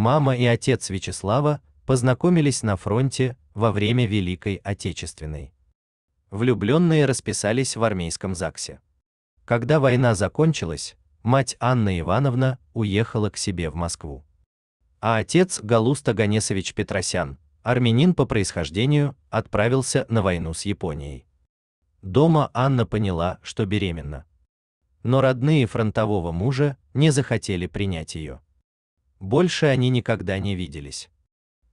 Мама и отец Вячеслава познакомились на фронте во время Великой Отечественной. Влюбленные расписались в армейском ЗАГСе. Когда война закончилась, мать Анна Ивановна уехала к себе в Москву. А отец Галуста Аганесович Петросян, армянин по происхождению, отправился на войну с Японией. Дома Анна поняла, что беременна. Но родные фронтового мужа не захотели принять ее. Больше они никогда не виделись.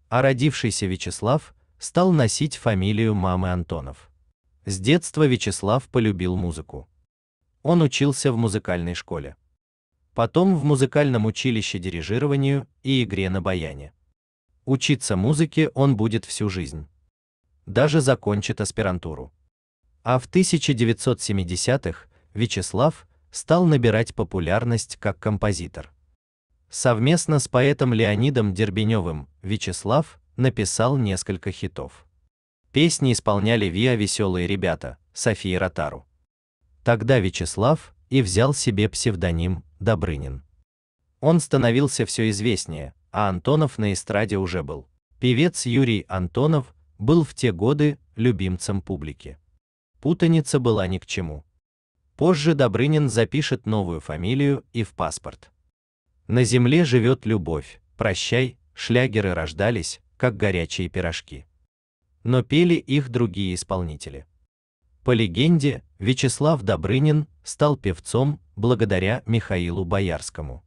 А родившийся Вячеслав стал носить фамилию мамы Антонов. С детства Вячеслав полюбил музыку. Он учился в музыкальной школе. Потом в музыкальном училище дирижированию и игре на баяне. Учиться музыке он будет всю жизнь. Даже закончит аспирантуру. А в 1970-х Вячеслав стал набирать популярность как композитор совместно с поэтом Леонидом Дербеневым Вячеслав написал несколько хитов. Песни исполняли Виа веселые ребята, Софии Ротару. Тогда Вячеслав и взял себе псевдоним Добрынин. Он становился все известнее, а Антонов на эстраде уже был. Певец Юрий Антонов был в те годы любимцем публики. Путаница была ни к чему. Позже Добрынин запишет новую фамилию и в паспорт. На земле живет любовь, прощай, шлягеры рождались, как горячие пирожки. Но пели их другие исполнители. По легенде, Вячеслав Добрынин стал певцом благодаря Михаилу Боярскому.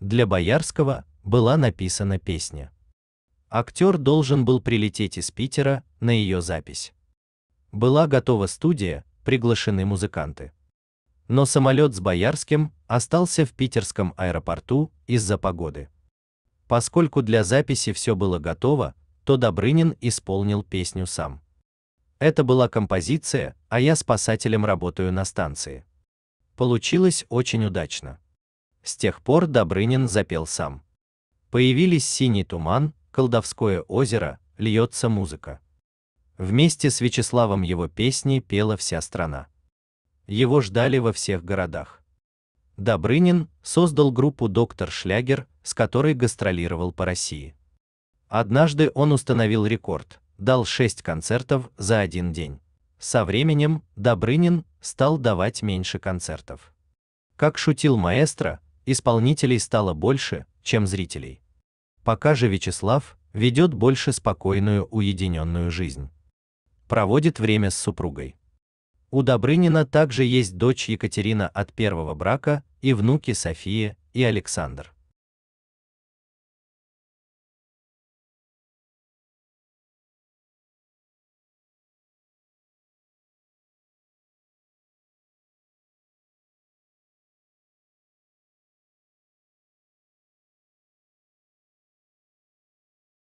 Для Боярского была написана песня. Актер должен был прилететь из Питера на ее запись. Была готова студия, приглашены музыканты но самолет с Боярским остался в питерском аэропорту из-за погоды. Поскольку для записи все было готово, то Добрынин исполнил песню сам. Это была композиция, а я спасателем работаю на станции. Получилось очень удачно. С тех пор Добрынин запел сам. Появились синий туман, колдовское озеро, льется музыка. Вместе с Вячеславом его песни пела вся страна. Его ждали во всех городах. Добрынин создал группу «Доктор Шлягер», с которой гастролировал по России. Однажды он установил рекорд, дал 6 концертов за один день. Со временем Добрынин стал давать меньше концертов. Как шутил маэстро, исполнителей стало больше, чем зрителей. Пока же Вячеслав ведет больше спокойную уединенную жизнь. Проводит время с супругой. У Добрынина также есть дочь Екатерина от первого брака и внуки София и Александр.